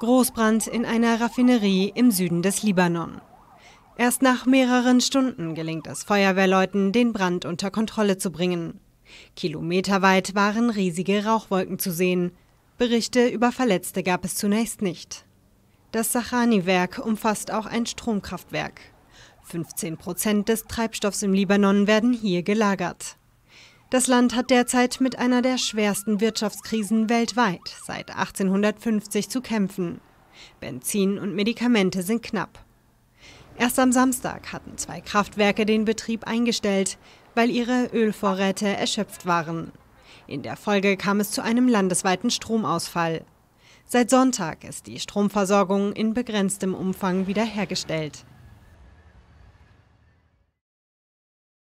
Großbrand in einer Raffinerie im Süden des Libanon. Erst nach mehreren Stunden gelingt es Feuerwehrleuten, den Brand unter Kontrolle zu bringen. Kilometerweit waren riesige Rauchwolken zu sehen. Berichte über Verletzte gab es zunächst nicht. Das Sachani-Werk umfasst auch ein Stromkraftwerk. 15 Prozent des Treibstoffs im Libanon werden hier gelagert. Das Land hat derzeit mit einer der schwersten Wirtschaftskrisen weltweit seit 1850 zu kämpfen. Benzin und Medikamente sind knapp. Erst am Samstag hatten zwei Kraftwerke den Betrieb eingestellt, weil ihre Ölvorräte erschöpft waren. In der Folge kam es zu einem landesweiten Stromausfall. Seit Sonntag ist die Stromversorgung in begrenztem Umfang wiederhergestellt.